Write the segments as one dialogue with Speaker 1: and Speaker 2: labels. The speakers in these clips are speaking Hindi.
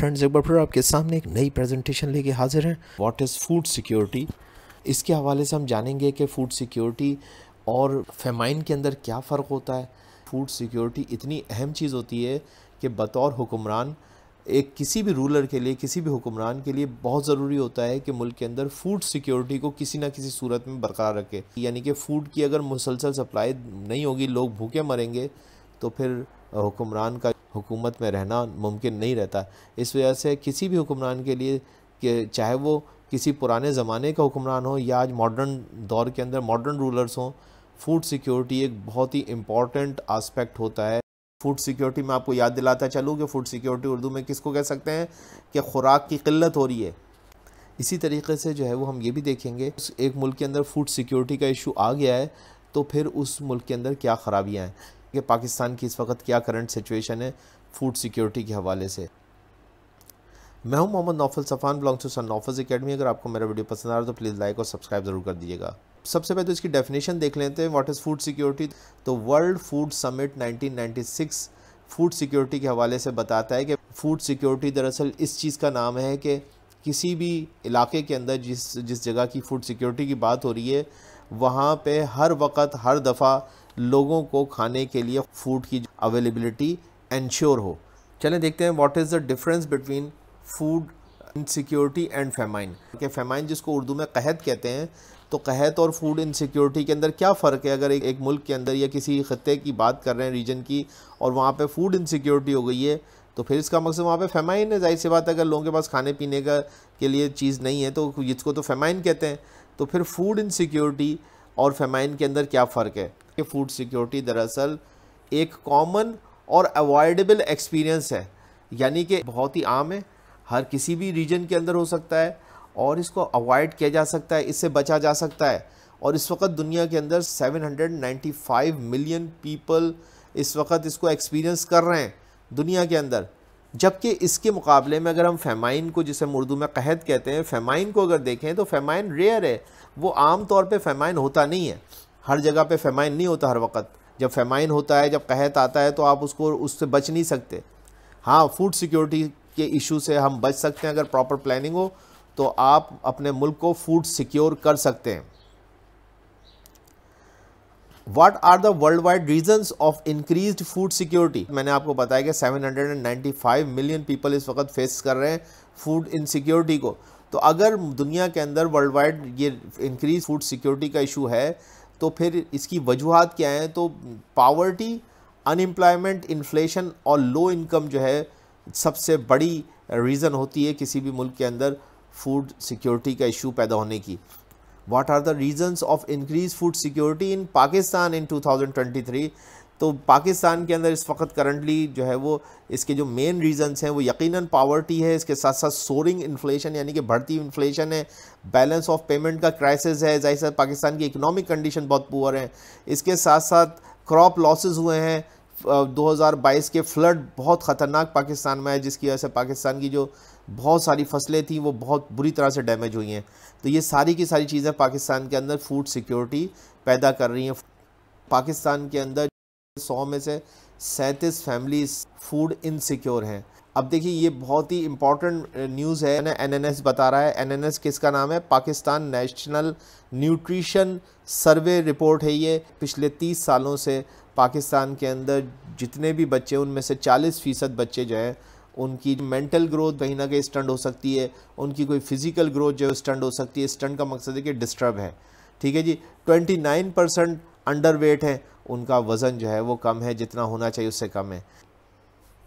Speaker 1: फ्रेंड्स एक बार फिर आपके सामने एक नई प्रेजेंटेशन लेके हाजिर हैं व्हाट इज़ फूड सिक्योरिटी इसके हवाले से हम जानेंगे कि फूड सिक्योरिटी और फेमाइन के अंदर क्या फ़र्क होता है फूड सिक्योरिटी इतनी अहम चीज़ होती है कि बतौर हुक्मरान एक किसी भी रूलर के लिए किसी भी हुक्मरान के लिए बहुत ज़रूरी होता है कि मुल्क के अंदर फूड सिक्योरिटी को किसी ना किसी सूरत में बरकरार रखे यानी कि फ़ूड की अगर मुसलसल सप्लाई नहीं होगी लोग भूखे मरेंगे तो फिर हुक्मरान का हुकूमत में रहना मुमकिन नहीं रहता इस वजह से किसी भी हुक्मरान के लिए कि चाहे वो किसी पुराने ज़माने का हुक्मरान हो या आज मॉडर्न दौर के अंदर मॉडर्न रूलर्स हों फूड सिक्योरिटी एक बहुत ही इम्पॉर्टेंट आस्पेक्ट होता है फूड सिक्योरिटी में आपको याद दिलाता चलूँ कि फूड सिक्योरिटी उर्दू में किसको कह सकते हैं कि खुराक की किल्लत हो रही है इसी तरीके से जो है वो हम ये भी देखेंगे एक मुल्क के अंदर फूड सिक्योरिटी का इशू आ गया है तो फिर उस मुल्क के अंदर क्या ख़राबियाँ हैं कि पाकिस्तान की इस वक्त क्या करंट सिचुएशन है फूड सिक्योरिटी के हवाले से मैं हूं Mohammad Naufal Safan belong to Sun Naufal Academy अगर आपको मेरा वीडियो पसंद आ रहा है तो प्लीज़ लाइक और सब्सक्राइब ज़रूर कर दीजिएगा सबसे पहले तो इसकी डेफिनेशन देख लेते हैं व्हाट इज़ फूड सिक्योरिटी तो world food summit 1996 food security के हवाले से बताता है कि फूड सिक्योरिटी दरअसल इस चीज़ का नाम है कि किसी भी इलाके के अंदर जिस जिस जगह की फूड सिक्योरिटी की बात हो रही है वहाँ पे हर वक्त हर दफ़ा लोगों को खाने के लिए फूड की अवेलेबिलिटी इंश्योर हो चलें देखते हैं what is the difference between food insecurity and famine क्योंकि फेमाइन जिसको उर्दू में कहत कहते हैं तो कहत और फूड इनसिक्योरिटी के अंदर क्या फ़र्क है अगर एक, एक मुल्क के अंदर या किसी खत्े की बात कर रहे हैं रीजन की और वहाँ पर फूड इनसिक्योरिटी हो गई है तो फिर इसका मकसद वहाँ पे फेमाइन है जाहिर सी बात है अगर लोगों के पास खाने पीने का के लिए चीज़ नहीं है तो इसको तो फेमाइन कहते हैं तो फिर फूड इनसिक्योरिटी और फेमाइन के अंदर क्या फ़र्क है कि फूड सिक्योरिटी दरअसल एक कॉमन और अवॉइडेबल एक्सपीरियंस है यानी कि बहुत ही आम है हर किसी भी रीजन के अंदर हो सकता है और इसको अवॉइड किया जा सकता है इससे बचा जा सकता है और इस वक्त दुनिया के अंदर 795 मिलियन पीपल इस वक्त इसको एक्सपीरियंस कर रहे हैं दुनिया के अंदर जबकि इसके मुकाबले में अगर हम फेमाइन को जिसे उर्दू में कहत कहते हैं फेमाइन को अगर देखें तो फेमाइन रेयर है वो आम तौर पे फेमाइन होता नहीं है हर जगह पे फेमाइन नहीं होता हर वक्त जब फेमाइन होता है जब कहत आता है तो आप उसको उससे बच नहीं सकते हाँ फूड सिक्योरिटी के इशू से हम बच सकते हैं अगर प्रॉपर प्लानिंग हो तो आप अपने मुल्क को फूड सिक्योर कर सकते हैं what are the world wide reasons of increase food security मैंने आपको बताया कि 795 मिलियन पीपल इस वक्त फेस कर रहे हैं फूड इनसिक्योरिटी को तो अगर दुनिया के अंदर वर्ल्ड वाइड ये इंक्रीज फूड सिक्योरिटी का इशू है तो फिर इसकी वजूहत क्या हैं तो पावर्टी अनएम्प्लॉयमेंट इन्फ्लेशन और लो इनकम जो है सबसे बड़ी रीज़न होती है किसी भी मुल्क के अंदर फूड सिक्योरिटी का इशू पैदा होने की what are the reasons of increase food security in Pakistan in 2023 तो पाकिस्तान के अंदर इस वक्त करंटली जो है वो इसके जो मेन रीज़न्स हैं वो यकीनन पावर्टी है इसके साथ साथ सोरिंग इन्फ्लेशन यानी कि बढ़ती इन्फ्लेशन है बैलेंस ऑफ पेमेंट का क्राइसिस है जाहिर सा पाकिस्तान की इकोनॉमिक कंडीशन बहुत पुअर है इसके साथ साथ क्रॉप लॉसेस हुए हैं 2022 के फ्लड बहुत ख़तरनाक पाकिस्तान में है जिसकी वजह से पाकिस्तान की जो बहुत सारी फसलें थी वो बहुत बुरी तरह से डैमेज हुई हैं तो ये सारी की सारी चीज़ें पाकिस्तान के अंदर फूड सिक्योरिटी पैदा कर रही हैं पाकिस्तान के अंदर सौ में से सैंतीस फैमिलीज फूड इनसिक्योर हैं अब देखिए ये बहुत ही इंपॉर्टेंट न्यूज़ है ना एनएनएस बता रहा है एनएनएस किसका नाम है Pakistan national nutrition survey report है ये पिछले तीस सालों से पाकिस्तान के अंदर जितने भी बच्चे उनमें से चालीस फ़ीसद बच्चे जो हैं उनकी मेंटल ग्रोथ कहीं ना कहीं स्टंट हो सकती है उनकी कोई फिज़िकल ग्रोथ जो है स्टंट हो सकती है स्टंट का मकसद है कि डिस्टर्ब है ठीक है जी twenty nine percent under weight है उनका वज़न जो है वो कम है जितना होना चाहिए उससे कम है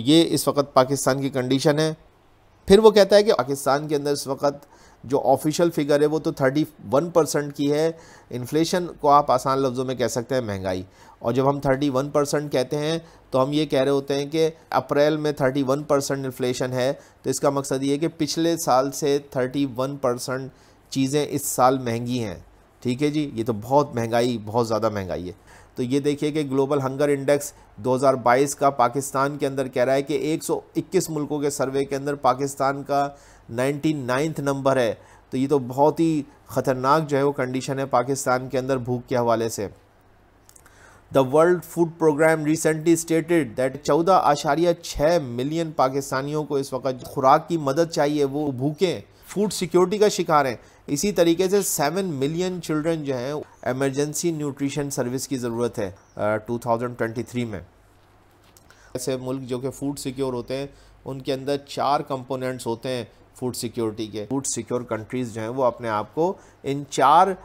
Speaker 1: ये इस वक्त पाकिस्तान की कंडीशन है फिर वो कहता है कि पाकिस्तान के अंदर इस वक्त जो ऑफिशियल फिगर है वो तो 31 परसेंट की है इन्फ्लेशन को आप आसान लफ्ज़ों में कह सकते हैं महंगाई और जब हम 31 परसेंट कहते हैं तो हम ये कह रहे होते हैं कि अप्रैल में 31 परसेंट इन्फ्लेशन है तो इसका मकसद ये कि पिछले साल से 31 परसेंट चीज़ें इस साल महंगी हैं ठीक है जी ये तो बहुत महंगाई बहुत ज़्यादा महंगाई है तो ये देखिए कि ग्लोबल हंगर इंडेक्स 2022 का पाकिस्तान के अंदर कह रहा है कि 121 मुल्कों के सर्वे के अंदर पाकिस्तान का नाइन्टी नंबर है तो ये तो बहुत ही ख़तरनाक जो है वो कंडीशन है पाकिस्तान के अंदर भूख के हवाले से the world food program recently stated that चौदह आशारिया छः मिलियन पाकिस्तानियों को इस वक्त खुराक की मदद चाहिए वो भूखें फूड सिक्योरिटी का शिकार हैं इसी तरीके से सेवन मिलियन चिल्ड्रन जो हैं एमरजेंसी न्यूट्रिशन सर्विस की ज़रूरत है टू थाउजेंड ट्वेंटी थ्री में ऐसे मुल्क जो कि फूड सिक्योर होते हैं उनके अंदर चार कंपोनेंट्स होते हैं फूड सिक्योरिटी के फूड सिक्योर कंट्रीज़ जो हैं वो अपने आप को इन चार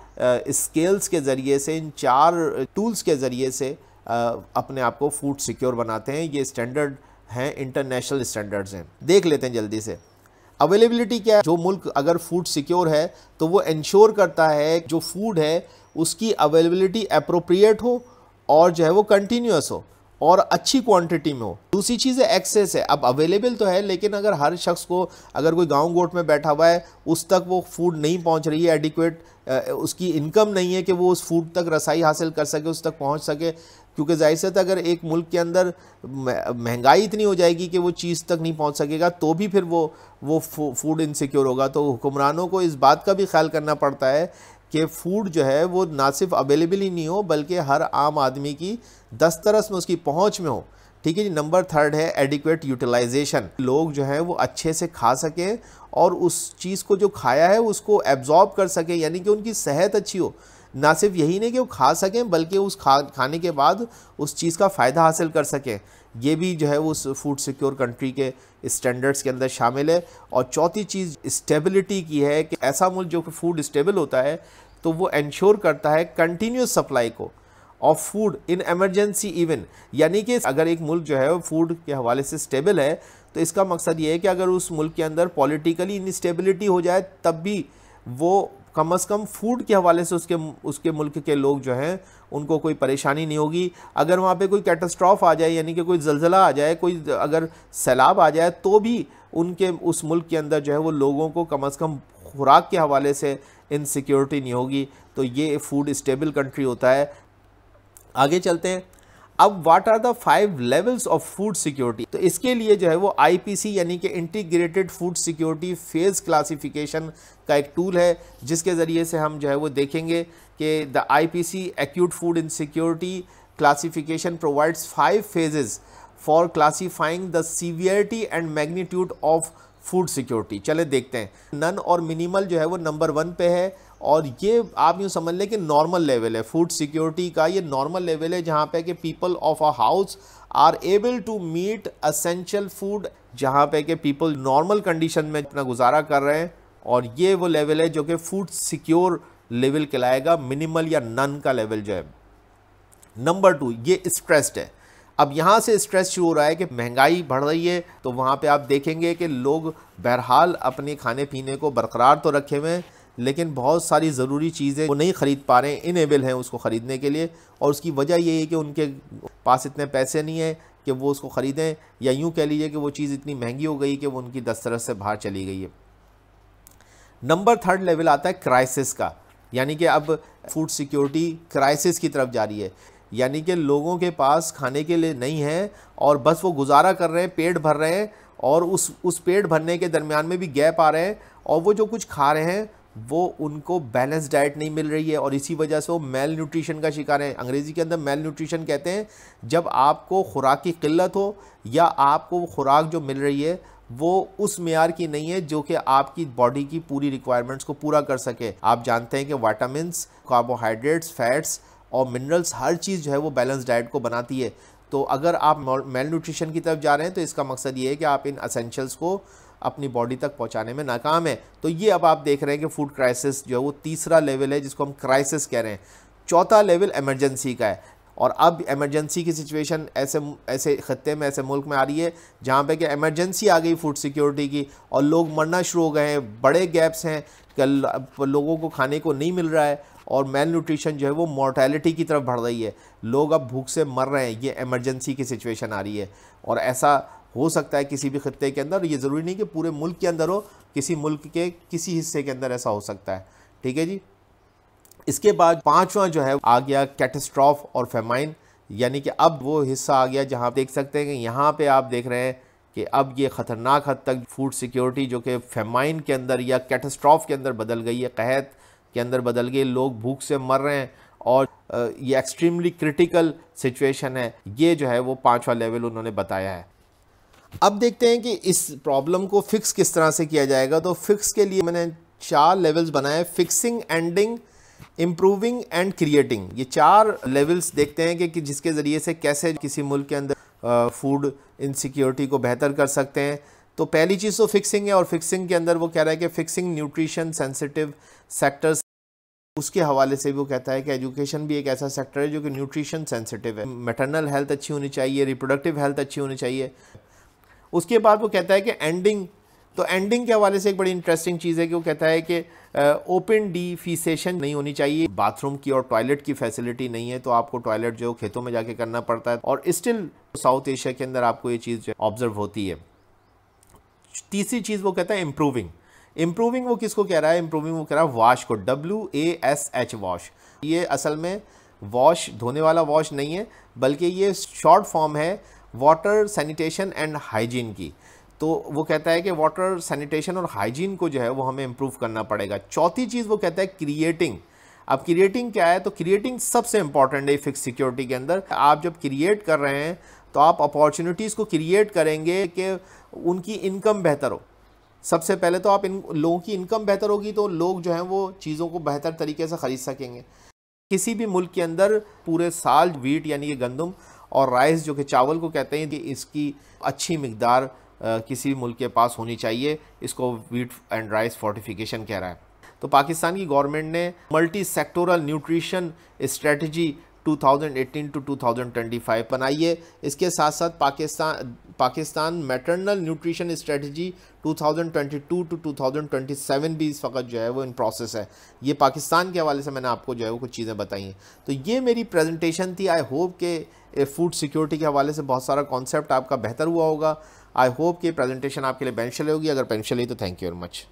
Speaker 1: स्केल्स के ज़रिए से इन चार टूल्स के ज़रिए से अपने आप को फूड सिक्योर बनाते हैं ये स्टैंडर्ड हैं इंटरनेशनल स्टैंडर्ड्स हैं देख लेते हैं जल्दी से अवेलेबिलिटी क्या है जो मुल्क अगर फूड सिक्योर है तो वो इंश्योर करता है जो फूड है उसकी अवेलेबिलिटी अप्रोप्रिएट हो और जो है वो कंटिन्यूस हो और अच्छी क्वांटिटी में हो दूसरी चीज़ है एक्सेस है अब अवेलेबल तो है लेकिन अगर हर शख्स को अगर कोई गांव गोट में बैठा हुआ है उस तक वो फूड नहीं पहुंच रही है एडिक्वेट उसकी इनकम नहीं है कि वो उस फूड तक रसाई हासिल कर सके उस तक पहुंच सके क्योंकि जाहिर से अगर एक मुल्क के अंदर महंगाई इतनी हो जाएगी कि वो चीज़ तक नहीं पहुंच सकेगा तो भी फिर वो वो फूड इनसिक्योर होगा तो हुक्मरानों को इस बात का भी ख्याल करना पड़ता है कि फ़ूड जो है वो ना सिर्फ अवेलेबल ही नहीं हो बल्कि हर आम आदमी की दस्तरस में उसकी पहुँच में हो ठीक है जी नंबर थर्ड है एडिक्वेट यूटिलाइजेशन लोग जो हैं वो अच्छे से खा सकें और उस चीज़ को जो खाया है उसको एब्जॉर्ब कर सकें यानी कि उनकी सेहत अच्छी हो ना सिर्फ यही नहीं कि वो खा सकें बल्कि उस खा खाने के बाद उस चीज़ का फ़ायदा हासिल कर सकें ये भी जो है वो उस फूड सिक्योर कंट्री के स्टैंडर्ड्स के अंदर शामिल है और चौथी चीज़ स्टेबिलिटी की है कि ऐसा मुल्क जो कि फूड स्टेबल होता है तो वो इंश्योर करता है कंटिन्यूस सप्लाई को of food in emergency even यानी कि अगर एक मुल्क जो है वो फूड के हवाले से स्टेबल है तो इसका मकसद ये है कि अगर उस मुल्क के अंदर पॉलिटिकली इनस्टेबिलिटी हो जाए तब भी वो कम अज़ कम फूड के हवाले से उसके उसके मुल्क के लोग जो हैं उनको कोई परेशानी नहीं होगी अगर वहाँ पे कोई कैटस्ट्रॉफ आ जाए यानी कि कोई जलजला आ जाए कोई अगर सैलाब आ जाए तो भी उनके उस मुल्क के अंदर जो है वो लोगों को कम अज़ कम खुराक के हवाले से इनसिक्योरिटी नहीं होगी तो ये फूड स्टेबल कंट्री होता है आगे चलते हैं अब what are the five levels of food security तो इसके लिए जो है वो आईपीसी यानी कि integrated food security phase classification का एक टूल है जिसके ज़रिए से हम जो है वो देखेंगे कि the IPC acute food insecurity classification provides five phases for classifying the severity and magnitude of food security चले देखते हैं नन और मिनिमल जो है वो नंबर वन पे है और ये आप यूँ समझ लें कि नॉर्मल लेवल है फूड सिक्योरिटी का ये नॉर्मल लेवल है जहाँ पे कि people of a house are able to meet essential food जहाँ पे कि पीपल नॉर्मल कंडीशन में अपना गुजारा कर रहे हैं और ये वो लेवल है जो कि फूड सिक्योर लेवल कहलाएगा मिनिमल या नन का लेवल जो है नंबर टू ये स्ट्रेस्ड है अब यहाँ से स्ट्रेस शुरू हो रहा है कि महंगाई बढ़ रही है तो वहाँ पे आप देखेंगे कि लोग बहरहाल अपने खाने पीने को बरकरार तो रखे हुए हैं लेकिन बहुत सारी ज़रूरी चीज़ें वो नहीं ख़रीद पा रहे हैं इनेबल हैं उसको ख़रीदने के लिए और उसकी वजह ये है कि उनके पास इतने पैसे नहीं हैं कि वो उसको ख़रीदें या यूँ कह लीजिए कि वो चीज़ इतनी महंगी हो गई कि वो उनकी दस्तरस से बाहर चली गई है नंबर थर्ड लेवल आता है क्राइसिस का यानी कि अब फूड सिक्योरिटी क्राइसिस की तरफ जा रही है यानी कि लोगों के पास खाने के लिए नहीं है और बस वो गुजारा कर रहे हैं पेट भर रहे हैं और उस उस पेट भरने के दरमियान में भी गैप आ रहे हैं और वो जो कुछ खा रहे हैं वो उनको बैलेंस डाइट नहीं मिल रही है और इसी वजह से वो मेल न्यूट्रिशन का शिकार है अंग्रेज़ी के अंदर मेल न्यूट्रिशन कहते हैं जब आपको खुराक की किल्लत हो या आपको खुराक जो मिल रही है वो उस मैार की नहीं है जो कि आपकी बॉडी की पूरी रिक्वायरमेंट्स को पूरा कर सके आप जानते हैं कि वाइटामस कार्बोहाइड्रेट्स फैट्स और मिनरल्स हर चीज़ जो है वो बैलेंस डाइट को बनाती है तो अगर आप मेल न्यूट्रिशन की तरफ जा रहे हैं तो इसका मकसद ये है कि आप इन असेंशल्स को अपनी बॉडी तक पहुंचाने में नाकाम है तो ये अब आप देख रहे हैं कि फूड क्राइसिस जो है वो तीसरा लेवल है जिसको हम क्राइसिस कह रहे हैं चौथा लेवल एमरजेंसी का है और अब एमरजेंसी की सिचुएशन ऐसे ऐसे खत्ते में ऐसे मुल्क में आ रही है जहाँ पे कि एमरजेंसी आ गई फूड सिक्योरिटी की और लोग मरना शुरू हो गए हैं बड़े गैप्स हैं लोगों को खाने को नहीं मिल रहा है और मेल न्यूट्रिशन जो है वो मोर्टेलिटी की तरफ बढ़ रही है लोग अब भूख से मर रहे हैं ये एमरजेंसी की सिचुएशन आ रही है और ऐसा हो सकता है किसी भी खत्े के अंदर ये ज़रूरी नहीं कि पूरे मुल्क के अंदर हो किसी मुल्क के किसी हिस्से के अंदर ऐसा हो सकता है ठीक है जी इसके बाद पाँचवा जो है आ गया कैटस्ट्रॉफ और फेमाइन यानी कि अब वो हिस्सा आ गया जहाँ देख सकते हैं कि यहाँ पर आप देख रहे हैं कि अब ये ख़तरनाक हद तक फूड सिक्योरिटी जो कि फेमाइन के अंदर या कैटस्ट्रॉफ के अंदर बदल गई है कहत के अंदर बदल गई लोग भूख से मर रहे हैं और ये एक्सट्रीमली क्रिटिकल सिचुएशन है ये जो है वो पाँचवा लेवल उन्होंने बताया है अब देखते हैं कि इस प्रॉब्लम को फिक्स किस तरह से किया जाएगा तो फिक्स के लिए मैंने चार लेवल्स बनाए fixing ending improving and creating ये चार लेवल्स देखते हैं कि, जिसके ज़रिए से कैसे किसी मुल्क के अंदर फूड इनसिक्योरिटी को बेहतर कर सकते हैं तो पहली चीज़ तो फिक्सिंग है और फिक्सिंग के अंदर वो कह रहा है कि फिक्सिंग न्यूट्रिशन सेंसिटिव सेक्टर्स उसके हवाले से भी वो कहता है कि एजुकेशन भी एक ऐसा सेक्टर है जो कि न्यूट्रिशन सेंसिटिव है मेटरनल हेल्थ अच्छी होनी चाहिए रिप्रोडक्टिव हेल्थ अच्छी होनी चाहिए उसके बाद वो कहता है कि एंडिंग तो एंडिंग के हवाले से एक बड़ी इंटरेस्टिंग चीज़ है कि वो कहता है कि ओपन डी नहीं होनी चाहिए बाथरूम की और टॉयलेट की फैसिलिटी नहीं है तो आपको टॉयलेट जो खेतों में जाके करना पड़ता है और स्टिल साउथ एशिया के अंदर आपको ये चीज़ ऑब्जर्व होती है तीसरी चीज़ वो कहता है इम्प्रूविंग इम्प्रूविंग वो किसको कह रहा है इम्प्रूविंग वो कह रहा है वॉश को डब्ल्यू ए एस एच वॉश ये असल में वॉश धोने वाला वॉश नहीं है बल्कि ये शॉर्ट फॉर्म है वाटर सैनिटेशन एंड हाइजीन की तो वो कहता है कि वाटर सैनिटेशन और हाइजीन को जो है वो हमें इम्प्रूव करना पड़ेगा चौथी चीज़ वो कहता है क्रिएटिंग अब क्रिएटिंग क्या है तो क्रिएटिंग सबसे इंपॉर्टेंट है फिक्स सिक्योरिटी के अंदर आप जब क्रिएट कर रहे हैं तो आप अपॉर्चुनिटीज़ को क्रिएट करेंगे कि उनकी इनकम बेहतर हो सबसे पहले तो आप इन लोगों की इनकम बेहतर होगी तो लोग जो हैं वो चीज़ों को बेहतर तरीके से ख़रीद सकेंगे किसी भी मुल्क के अंदर पूरे साल वीट यानी कि गंदम और राइस जो कि चावल को कहते हैं कि इसकी अच्छी मकदार किसी भी मुल्क के पास होनी चाहिए इसको वीट एंड राइस फोर्टिफिकेशन कह रहा है तो पाकिस्तान की गवर्नमेंट ने multi sectoral nutrition strategy 2018 to 2025 बनाई है इसके साथ साथ Pakistan Pakistan maternal nutrition strategy 2022 to 2027 भी इस वक्त जो है वो इन प्रोसेस है ये पाकिस्तान के हवाले से मैंने आपको जो है वो कुछ चीज़ें बताई हैं तो ये मेरी प्रेजेंटेशन थी आई होप के फूड सिक्योरिटी के हवाले से बहुत सारा कॉन्सेप्ट आपका बेहतर हुआ होगा आई होप कि प्रेजेंटेशन आपके लिए बेनिफिशियल होगी अगर बेनिफिशियल ही तो थैंक यू वेरी मच